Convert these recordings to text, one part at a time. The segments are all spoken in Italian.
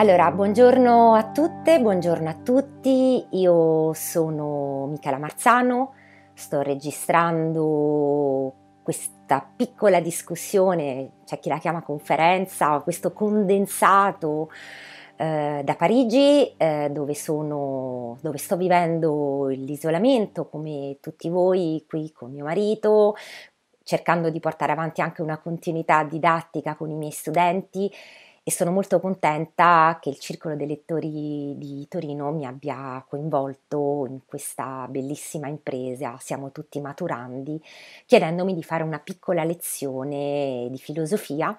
Allora, buongiorno a tutte, buongiorno a tutti, io sono Michela Marzano, sto registrando questa piccola discussione, c'è chi la chiama conferenza, questo condensato eh, da Parigi eh, dove, sono, dove sto vivendo l'isolamento come tutti voi qui con mio marito, cercando di portare avanti anche una continuità didattica con i miei studenti e sono molto contenta che il Circolo dei Lettori di Torino mi abbia coinvolto in questa bellissima impresa, siamo tutti maturandi, chiedendomi di fare una piccola lezione di filosofia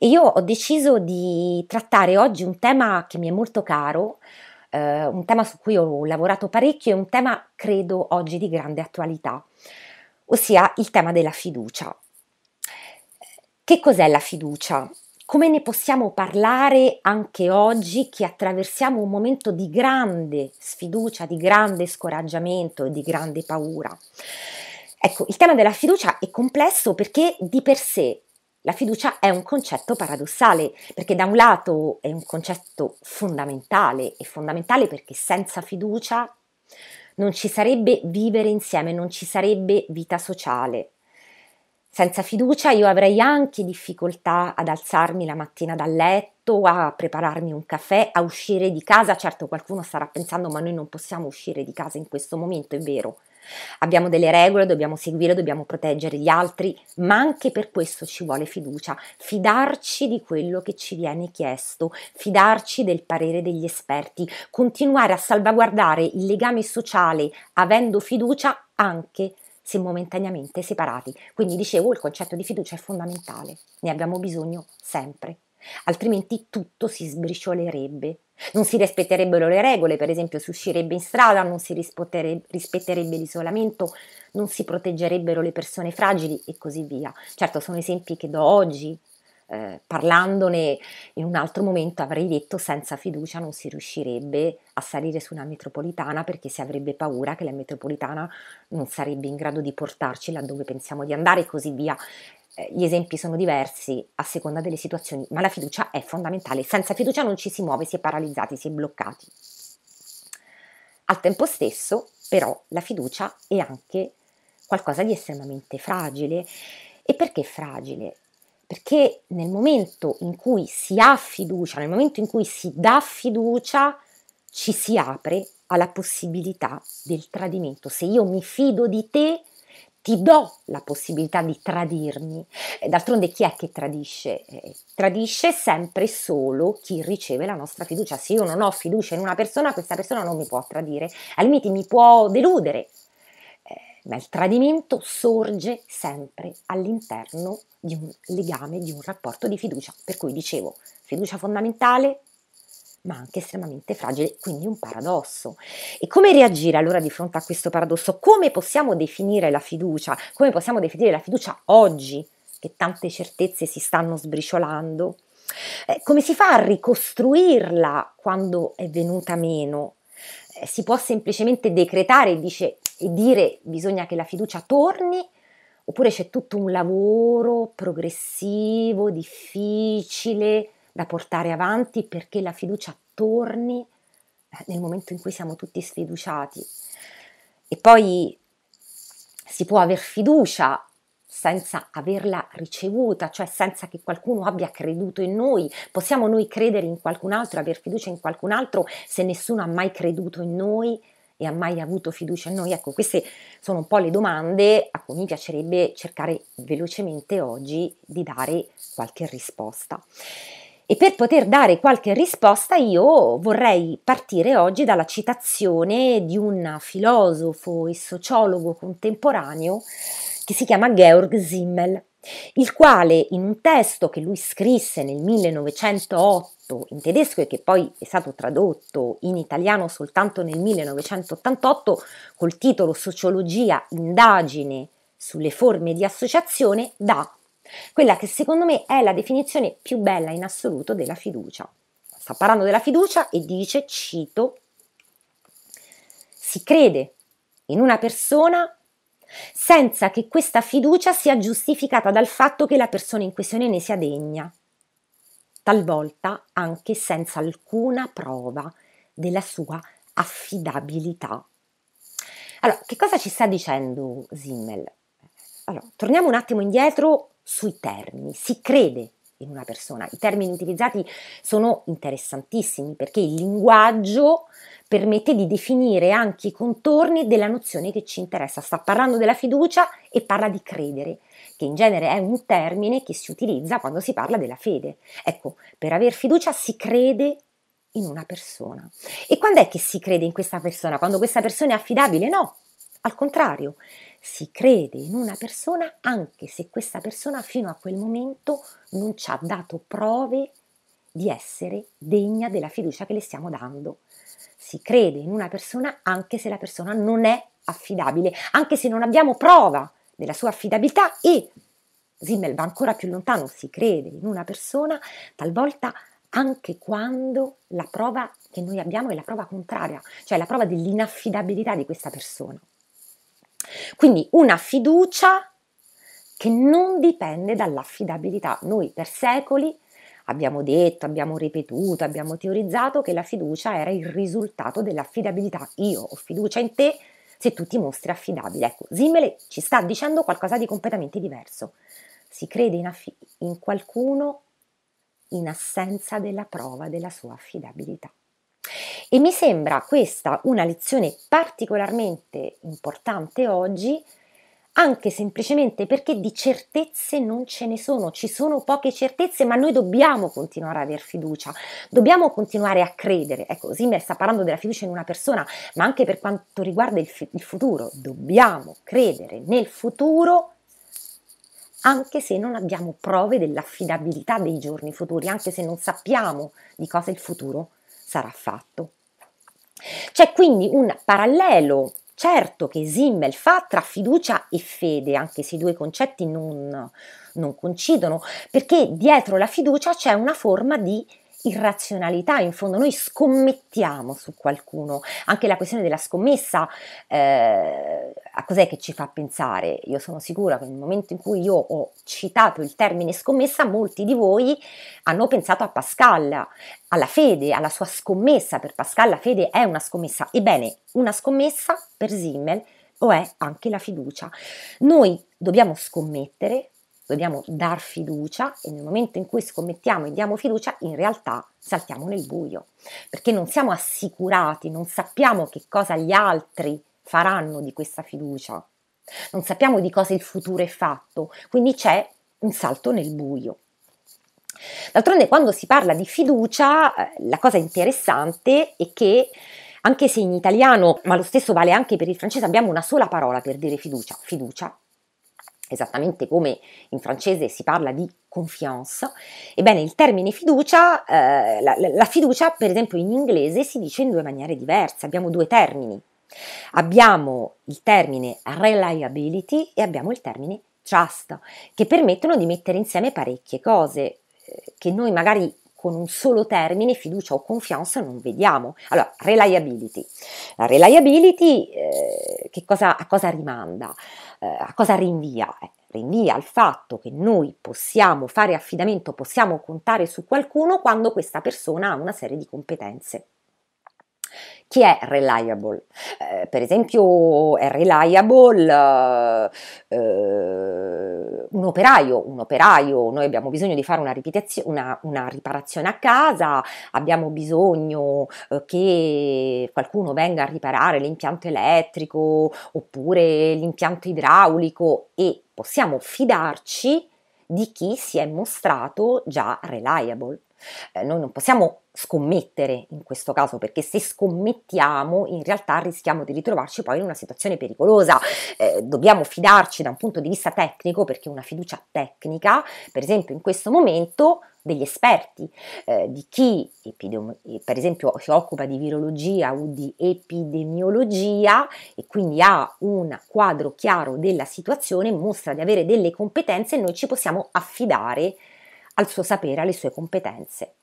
e io ho deciso di trattare oggi un tema che mi è molto caro, eh, un tema su cui ho lavorato parecchio e un tema credo oggi di grande attualità, ossia il tema della fiducia. Che cos'è la fiducia? Come ne possiamo parlare anche oggi che attraversiamo un momento di grande sfiducia, di grande scoraggiamento e di grande paura? Ecco, il tema della fiducia è complesso perché di per sé la fiducia è un concetto paradossale, perché da un lato è un concetto fondamentale, e fondamentale perché senza fiducia non ci sarebbe vivere insieme, non ci sarebbe vita sociale. Senza fiducia io avrei anche difficoltà ad alzarmi la mattina dal letto, a prepararmi un caffè, a uscire di casa. Certo qualcuno starà pensando ma noi non possiamo uscire di casa in questo momento, è vero. Abbiamo delle regole, dobbiamo seguire, dobbiamo proteggere gli altri, ma anche per questo ci vuole fiducia, fidarci di quello che ci viene chiesto, fidarci del parere degli esperti, continuare a salvaguardare il legame sociale avendo fiducia anche se momentaneamente separati. Quindi dicevo, il concetto di fiducia è fondamentale, ne abbiamo bisogno sempre, altrimenti tutto si sbriciolerebbe. Non si rispetterebbero le regole, per esempio si uscirebbe in strada, non si rispetterebbe l'isolamento, non si proteggerebbero le persone fragili e così via. Certo, sono esempi che do oggi, eh, parlandone in un altro momento avrei detto senza fiducia non si riuscirebbe a salire su una metropolitana perché si avrebbe paura che la metropolitana non sarebbe in grado di portarci laddove pensiamo di andare e così via. Eh, gli esempi sono diversi a seconda delle situazioni, ma la fiducia è fondamentale. Senza fiducia non ci si muove, si è paralizzati, si è bloccati. Al tempo stesso, però, la fiducia è anche qualcosa di estremamente fragile. E perché fragile? perché nel momento in cui si ha fiducia, nel momento in cui si dà fiducia, ci si apre alla possibilità del tradimento. Se io mi fido di te, ti do la possibilità di tradirmi. D'altronde chi è che tradisce? Eh, tradisce sempre solo chi riceve la nostra fiducia. Se io non ho fiducia in una persona, questa persona non mi può tradire, al limite mi può deludere, ma il tradimento sorge sempre all'interno di un legame, di un rapporto di fiducia, per cui dicevo fiducia fondamentale ma anche estremamente fragile, quindi un paradosso. E come reagire allora di fronte a questo paradosso? Come possiamo definire la fiducia? Come possiamo definire la fiducia oggi che tante certezze si stanno sbriciolando? Eh, come si fa a ricostruirla quando è venuta meno? Eh, si può semplicemente decretare, dice e dire bisogna che la fiducia torni, oppure c'è tutto un lavoro progressivo, difficile da portare avanti perché la fiducia torni eh, nel momento in cui siamo tutti sfiduciati. E poi si può aver fiducia senza averla ricevuta, cioè senza che qualcuno abbia creduto in noi. Possiamo noi credere in qualcun altro, aver fiducia in qualcun altro se nessuno ha mai creduto in noi, e ha mai avuto fiducia in noi? Ecco, queste sono un po' le domande a cui mi piacerebbe cercare velocemente oggi di dare qualche risposta. E per poter dare qualche risposta io vorrei partire oggi dalla citazione di un filosofo e sociologo contemporaneo che si chiama Georg Simmel, il quale in un testo che lui scrisse nel 1908 in tedesco e che poi è stato tradotto in italiano soltanto nel 1988 col titolo Sociologia, indagine sulle forme di associazione, dà quella che secondo me è la definizione più bella in assoluto della fiducia. Sta parlando della fiducia e dice, cito, si crede in una persona senza che questa fiducia sia giustificata dal fatto che la persona in questione ne sia degna, talvolta anche senza alcuna prova della sua affidabilità. Allora, che cosa ci sta dicendo Simmel? Allora, torniamo un attimo indietro sui termini. Si crede in una persona. I termini utilizzati sono interessantissimi perché il linguaggio permette di definire anche i contorni della nozione che ci interessa. Sta parlando della fiducia e parla di credere, che in genere è un termine che si utilizza quando si parla della fede. Ecco, per aver fiducia si crede in una persona. E quando è che si crede in questa persona? Quando questa persona è affidabile? No, al contrario, si crede in una persona anche se questa persona fino a quel momento non ci ha dato prove di essere degna della fiducia che le stiamo dando. Si crede in una persona anche se la persona non è affidabile, anche se non abbiamo prova della sua affidabilità e Simmel va ancora più lontano, si crede in una persona talvolta anche quando la prova che noi abbiamo è la prova contraria, cioè la prova dell'inaffidabilità di questa persona. Quindi una fiducia che non dipende dall'affidabilità. Noi per secoli abbiamo detto, abbiamo ripetuto, abbiamo teorizzato che la fiducia era il risultato dell'affidabilità. Io ho fiducia in te se tu ti mostri affidabile. Ecco, Zimmele ci sta dicendo qualcosa di completamente diverso. Si crede in, affi- in qualcuno in assenza della prova della sua affidabilità. E mi sembra questa una lezione particolarmente importante oggi, anche semplicemente perché di certezze non ce ne sono, ci sono poche certezze, ma noi dobbiamo continuare ad aver fiducia, dobbiamo continuare a credere. Ecco, Zimmer sta parlando della fiducia in una persona, ma anche per quanto riguarda il, fi- il futuro, dobbiamo credere nel futuro anche se non abbiamo prove dell'affidabilità dei giorni futuri, anche se non sappiamo di cosa il futuro è sarà fatto. C'è quindi un parallelo certo che Simmel fa tra fiducia e fede, anche se i due concetti non, non coincidono, perché dietro la fiducia c'è una forma di irrazionalità, in fondo noi scommettiamo su qualcuno, anche la questione della scommessa, eh, a cos'è che ci fa pensare? Io sono sicura che nel momento in cui io ho citato il termine scommessa, molti di voi hanno pensato a Pascal, alla fede, alla sua scommessa, per Pascal la fede è una scommessa, ebbene una scommessa per Simmel o è anche la fiducia. Noi dobbiamo scommettere dobbiamo dar fiducia e nel momento in cui scommettiamo e diamo fiducia, in realtà saltiamo nel buio, perché non siamo assicurati, non sappiamo che cosa gli altri faranno di questa fiducia, non sappiamo di cosa il futuro è fatto, quindi c'è un salto nel buio. D'altronde quando si parla di fiducia, eh, la cosa interessante è che anche se in italiano, ma lo stesso vale anche per il francese, abbiamo una sola parola per dire fiducia, fiducia, esattamente come in francese si parla di confiance, ebbene il termine fiducia, eh, la, la fiducia per esempio in inglese si dice in due maniere diverse, abbiamo due termini, abbiamo il termine reliability e abbiamo il termine trust, che permettono di mettere insieme parecchie cose eh, che noi magari con un solo termine, fiducia o confianza, non vediamo. Allora, reliability. La reliability eh, cosa, a cosa rimanda? eh, a cosa rinvia? Eh, rinvia al fatto che noi possiamo fare affidamento, possiamo contare su qualcuno quando questa persona ha una serie di competenze. Chi è reliable? Eh, per esempio è reliable eh, un operaio, un operaio, noi abbiamo bisogno di fare una, una, una riparazione a casa, abbiamo bisogno eh, che qualcuno venga a riparare l'impianto elettrico oppure l'impianto idraulico e possiamo fidarci di chi si è mostrato già reliable. Eh, noi non possiamo scommettere in questo caso perché se scommettiamo in realtà rischiamo di ritrovarci poi in una situazione pericolosa. Eh, dobbiamo fidarci da un punto di vista tecnico perché una fiducia tecnica, per esempio in questo momento degli esperti, eh, di chi per esempio si occupa di virologia o di epidemiologia e quindi ha un quadro chiaro della situazione, mostra di avere delle competenze e noi ci possiamo affidare al suo sapere, alle sue competenze.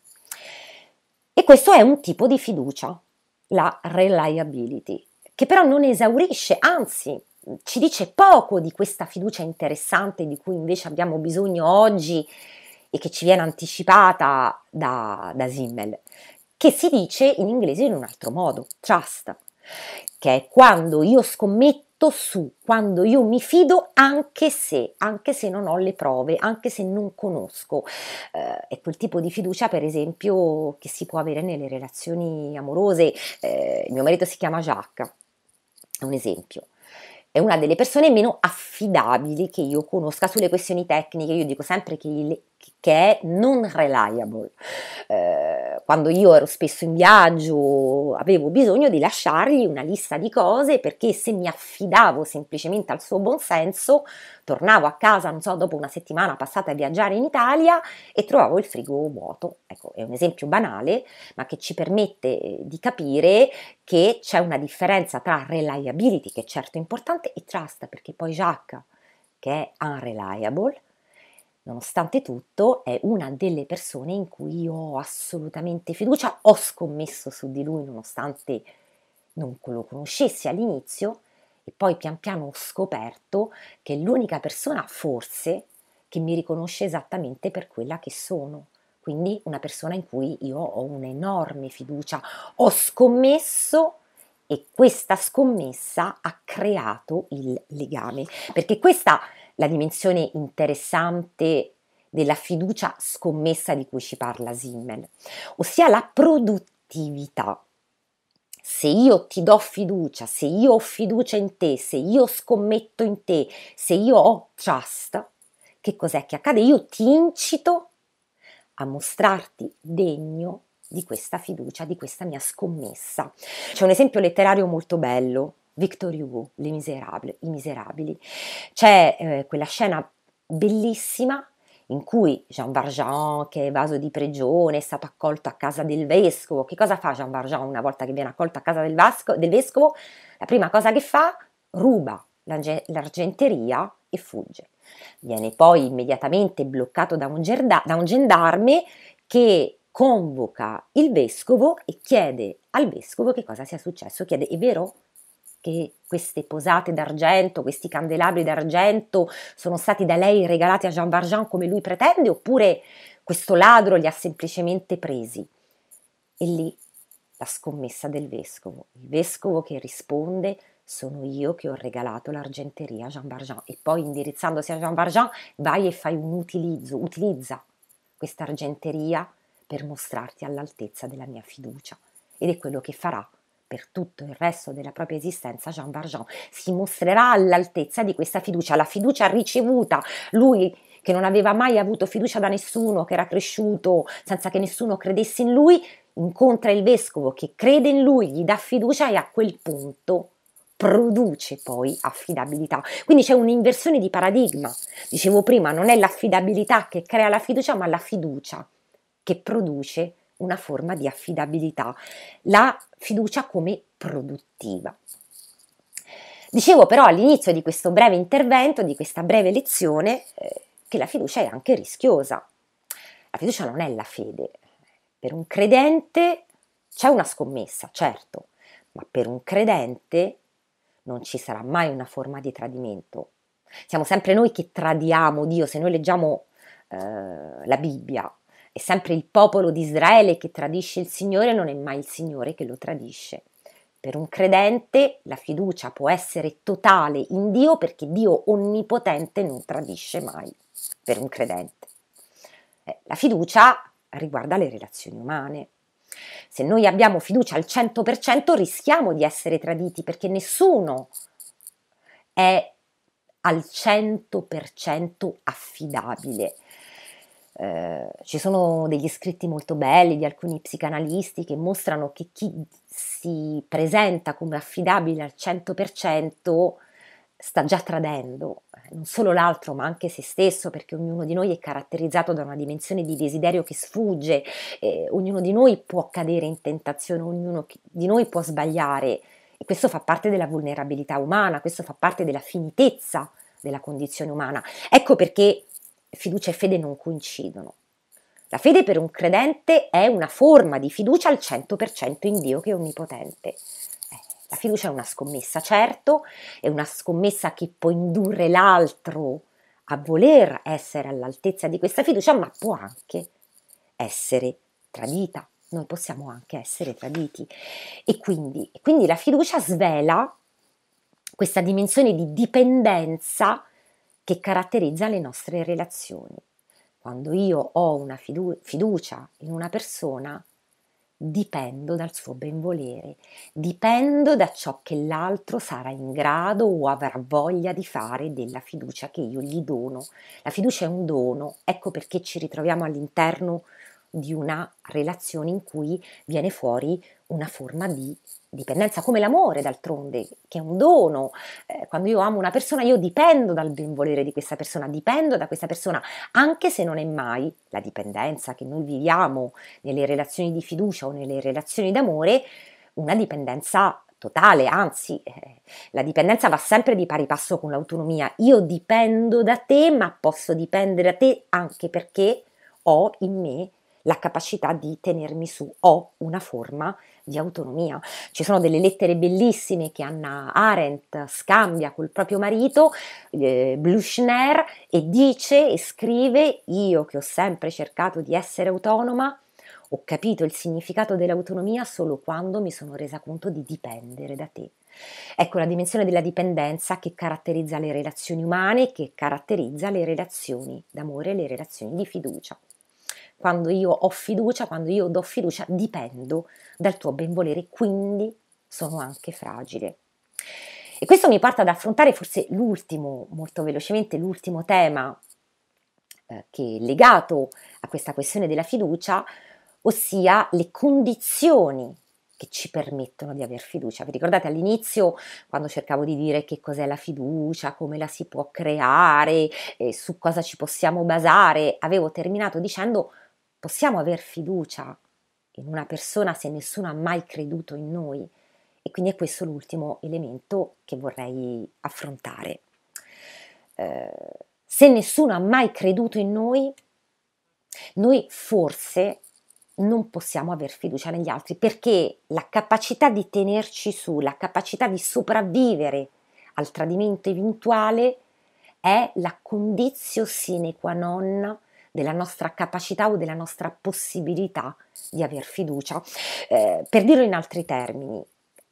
E questo è un tipo di fiducia, la reliability, che però non esaurisce, anzi ci dice poco di questa fiducia interessante di cui invece abbiamo bisogno oggi e che ci viene anticipata da, da Simmel, che si dice in inglese in un altro modo, trust, che è quando io scommetto metto su quando io mi fido anche se, anche se non ho le prove, anche se non conosco. Eh, è ecco, quel tipo di fiducia, per esempio, che si può avere nelle relazioni amorose. Eh, mio marito si chiama Jacques, è un esempio è una delle persone meno affidabili che io conosca sulle questioni tecniche. Io dico sempre che, il, che è non reliable. Eh, quando io ero spesso in viaggio avevo bisogno di lasciargli una lista di cose perché se mi affidavo semplicemente al suo buonsenso tornavo a casa, non so, dopo una settimana passata a viaggiare in Italia e trovavo il frigo vuoto. Ecco, è un esempio banale, ma che ci permette eh, di capire che c'è una differenza tra reliability, che è certo importante, e trust, perché poi Jacques, che è unreliable, nonostante tutto, è una delle persone in cui io ho assolutamente fiducia, ho scommesso su di lui nonostante non lo conoscessi all'inizio e poi pian piano ho scoperto che è l'unica persona forse che mi riconosce esattamente per quella che sono. Quindi una persona in cui io ho un'enorme fiducia, ho scommesso e questa scommessa ha creato il legame, perché questa la dimensione interessante della fiducia scommessa di cui ci parla Simmel, ossia la produttività. Se io ti do fiducia, se io ho fiducia in te, se io scommetto in te, se io ho trust, che cos'è che accade? Io ti incito a mostrarti degno di questa fiducia, di questa mia scommessa. C'è un esempio letterario molto bello Victor Hugo, Le Miserable, I Miserabili. C'è eh, quella scena bellissima in cui Jean Valjean, che è evaso di prigione, è stato accolto a casa del vescovo. Che cosa fa Jean Valjean una volta che viene accolto a casa del, vasco, del vescovo? La prima cosa che fa, ruba l'argenteria e fugge. Viene poi immediatamente bloccato da un, gerda, da un gendarme che convoca il vescovo e chiede al vescovo che cosa sia successo. Chiede, è vero? che queste posate d'argento, questi candelabri d'argento sono stati da lei regalati a Jean Valjean come lui pretende oppure questo ladro li ha semplicemente presi. E lì la scommessa del vescovo, il vescovo che risponde sono io che ho regalato l'argenteria a Jean Valjean e poi indirizzandosi a Jean Valjean vai e fai un utilizzo, utilizza questa argenteria per mostrarti all'altezza della mia fiducia ed è quello che farà per tutto il resto della propria esistenza Jean Valjean si mostrerà all'altezza di questa fiducia, la fiducia ricevuta, lui che non aveva mai avuto fiducia da nessuno, che era cresciuto senza che nessuno credesse in lui, incontra il vescovo che crede in lui, gli dà fiducia e a quel punto produce poi affidabilità. Quindi c'è un'inversione di paradigma. Dicevo prima, non è l'affidabilità che crea la fiducia, ma la fiducia che produce una forma di affidabilità, la fiducia come produttiva. Dicevo però all'inizio di questo breve intervento, di questa breve lezione, eh, che la fiducia è anche rischiosa. La fiducia non è la fede. Per un credente c'è una scommessa, certo, ma per un credente non ci sarà mai una forma di tradimento. Siamo sempre noi che tradiamo Dio, se noi leggiamo eh, la Bibbia è sempre il popolo di Israele che tradisce il Signore, non è mai il Signore che lo tradisce. Per un credente la fiducia può essere totale in Dio perché Dio onnipotente non tradisce mai. Per un credente. Eh, la fiducia riguarda le relazioni umane. Se noi abbiamo fiducia al 100% rischiamo di essere traditi perché nessuno è al 100% affidabile. Eh, ci sono degli scritti molto belli di alcuni psicanalisti che mostrano che chi si presenta come affidabile al 100% sta già tradendo non solo l'altro ma anche se stesso perché ognuno di noi è caratterizzato da una dimensione di desiderio che sfugge, eh, ognuno di noi può cadere in tentazione, ognuno di noi può sbagliare e questo fa parte della vulnerabilità umana, questo fa parte della finitezza della condizione umana. Ecco perché fiducia e fede non coincidono. La fede per un credente è una forma di fiducia al 100% in Dio che è onnipotente. Eh, la fiducia è una scommessa, certo, è una scommessa che può indurre l'altro a voler essere all'altezza di questa fiducia, ma può anche essere tradita. Noi possiamo anche essere traditi. E quindi, quindi la fiducia svela questa dimensione di dipendenza che caratterizza le nostre relazioni. Quando io ho una fidu- fiducia in una persona, dipendo dal suo benvolere, dipendo da ciò che l'altro sarà in grado o avrà voglia di fare della fiducia che io gli dono. La fiducia è un dono, ecco perché ci ritroviamo all'interno di una relazione in cui viene fuori una forma di dipendenza, come l'amore d'altronde, che è un dono. Eh, quando io amo una persona, io dipendo dal benvolere di questa persona, dipendo da questa persona, anche se non è mai la dipendenza che noi viviamo nelle relazioni di fiducia o nelle relazioni d'amore, una dipendenza totale, anzi eh, la dipendenza va sempre di pari passo con l'autonomia. Io dipendo da te, ma posso dipendere da te anche perché ho in me la capacità di tenermi su, ho una forma di di autonomia. Ci sono delle lettere bellissime che Anna Arendt scambia col proprio marito, eh, Bluchner, e dice e scrive, io che ho sempre cercato di essere autonoma, ho capito il significato dell'autonomia solo quando mi sono resa conto di dipendere da te. Ecco la dimensione della dipendenza che caratterizza le relazioni umane, che caratterizza le relazioni d'amore e le relazioni di fiducia. Quando io ho fiducia, quando io do fiducia, dipendo dal tuo benvolere, quindi sono anche fragile. E questo mi porta ad affrontare forse l'ultimo, molto velocemente, l'ultimo tema eh, che è legato a questa questione della fiducia, ossia le condizioni che ci permettono di aver fiducia. Vi ricordate all'inizio quando cercavo di dire che cos'è la fiducia, come la si può creare, eh, su cosa ci possiamo basare, avevo terminato dicendo Possiamo aver fiducia in una persona se nessuno ha mai creduto in noi? E quindi è questo l'ultimo elemento che vorrei affrontare. Eh, se nessuno ha mai creduto in noi, noi forse non possiamo aver fiducia negli altri perché la capacità di tenerci su, la capacità di sopravvivere al tradimento eventuale è la condizio sine qua non della nostra capacità o della nostra possibilità di aver fiducia. Eh, per dirlo in altri termini,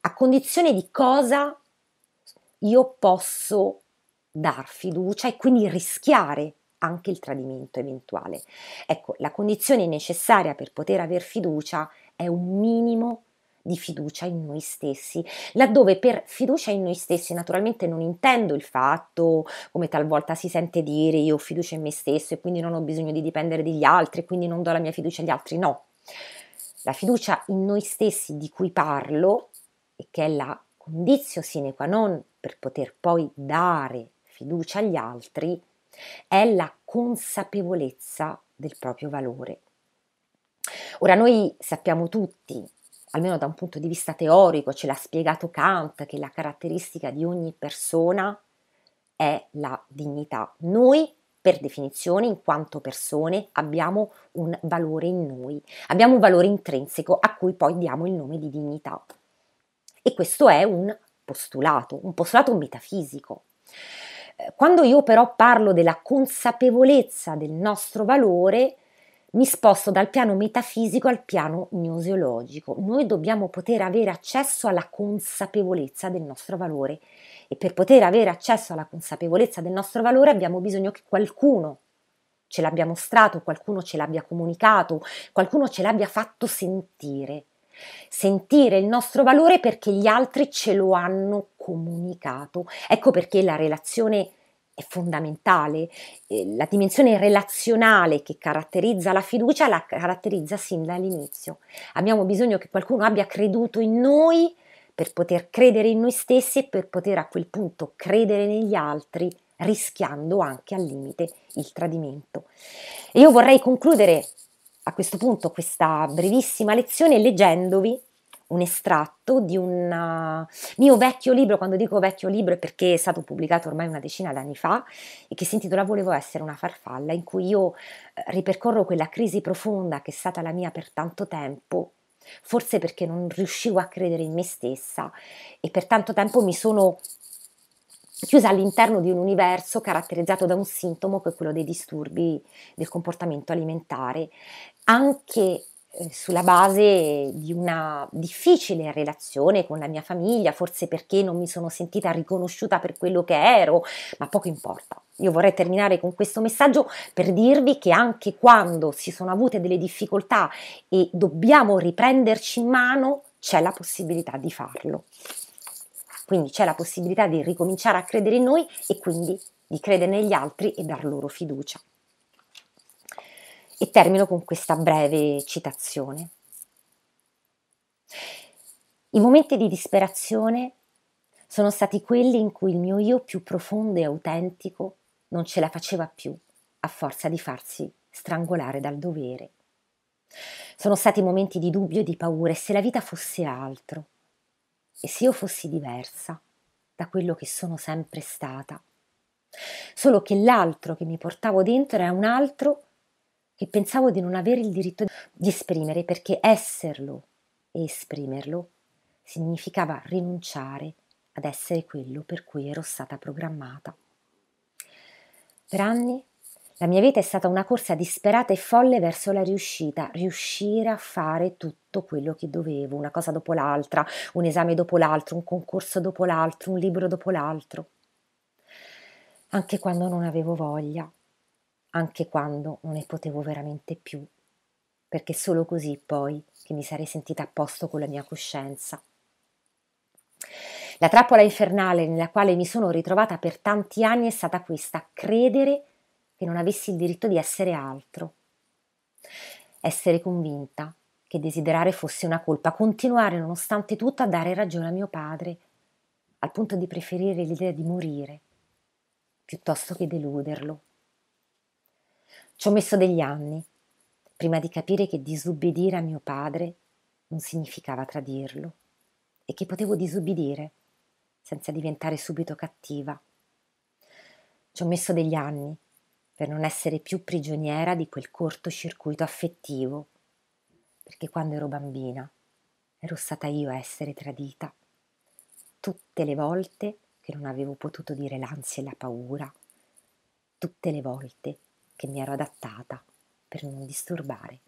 a condizione di cosa io posso dar fiducia e quindi rischiare anche il tradimento eventuale. Ecco, la condizione necessaria per poter aver fiducia è un minimo di di fiducia in noi stessi, laddove per fiducia in noi stessi naturalmente non intendo il fatto, come talvolta si sente dire, io ho fiducia in me stesso e quindi non ho bisogno di dipendere dagli altri, quindi non do la mia fiducia agli altri, no. La fiducia in noi stessi di cui parlo e che è la condizio sine qua non per poter poi dare fiducia agli altri, è la consapevolezza del proprio valore. Ora noi sappiamo tutti almeno da un punto di vista teorico, ce l'ha spiegato Kant, che la caratteristica di ogni persona è la dignità. Noi, per definizione, in quanto persone, abbiamo un valore in noi, abbiamo un valore intrinseco a cui poi diamo il nome di dignità. E questo è un postulato, un postulato metafisico. Eh, quando io però parlo della consapevolezza del nostro valore, mi sposto dal piano metafisico al piano gnoseologico. Noi dobbiamo poter avere accesso alla consapevolezza del nostro valore e per poter avere accesso alla consapevolezza del nostro valore abbiamo bisogno che qualcuno ce l'abbia mostrato, qualcuno ce l'abbia comunicato, qualcuno ce l'abbia fatto sentire. Sentire il nostro valore perché gli altri ce lo hanno comunicato. Ecco perché la relazione è fondamentale. La dimensione relazionale che caratterizza la fiducia la caratterizza sin dall'inizio. Abbiamo bisogno che qualcuno abbia creduto in noi per poter credere in noi stessi e per poter a quel punto credere negli altri, rischiando anche al limite il tradimento. E io vorrei concludere a questo punto questa brevissima lezione leggendovi un estratto di un eh, mio vecchio libro, quando dico vecchio libro è perché è stato pubblicato ormai una decina d'anni fa e che si intitola Volevo essere una farfalla, in cui io eh, ripercorro quella crisi profonda che è stata la mia per tanto tempo, forse perché non riuscivo a credere in me stessa e per tanto tempo mi sono chiusa all'interno di un universo caratterizzato da un sintomo che è quello dei disturbi del comportamento alimentare, anche eh, sulla base di una difficile relazione con la mia famiglia, forse perché non mi sono sentita riconosciuta per quello che ero, ma poco importa. Io vorrei terminare con questo messaggio per dirvi che anche quando si sono avute delle difficoltà e dobbiamo riprenderci in mano, c'è la possibilità di farlo. Quindi c'è la possibilità di ricominciare a credere in noi e quindi di credere negli altri e dar loro fiducia. E termino con questa breve citazione. I momenti di disperazione sono stati quelli in cui il mio io più profondo e autentico non ce la faceva più a forza di farsi strangolare dal dovere. Sono stati momenti di dubbio e di paura e se la vita fosse altro e se io fossi diversa da quello che sono sempre stata. Solo che l'altro che mi portavo dentro era un altro che e pensavo di non avere il diritto di esprimere perché esserlo e esprimerlo significava rinunciare ad essere quello per cui ero stata programmata. Per anni la mia vita è stata una corsa disperata e folle verso la riuscita, riuscire a fare tutto quello che dovevo, una cosa dopo l'altra, un esame dopo l'altro, un concorso dopo l'altro, un libro dopo l'altro, anche quando non avevo voglia, anche quando non ne potevo veramente più, perché solo così poi che mi sarei sentita a posto con la mia coscienza. La trappola infernale nella quale mi sono ritrovata per tanti anni è stata questa, credere che non avessi il diritto di essere altro, essere convinta che desiderare fosse una colpa, continuare nonostante tutto a dare ragione a mio padre, al punto di preferire l'idea di morire piuttosto che deluderlo ci ho messo degli anni prima di capire che disubbidire a mio padre non significava tradirlo e che potevo disubbidire senza diventare subito cattiva. Ci ho messo degli anni per non essere più prigioniera di quel cortocircuito affettivo, perché quando ero bambina ero stata io a essere tradita. Tutte le volte che non avevo potuto dire l'ansia e la paura, tutte le volte che mi ero adattata per non disturbare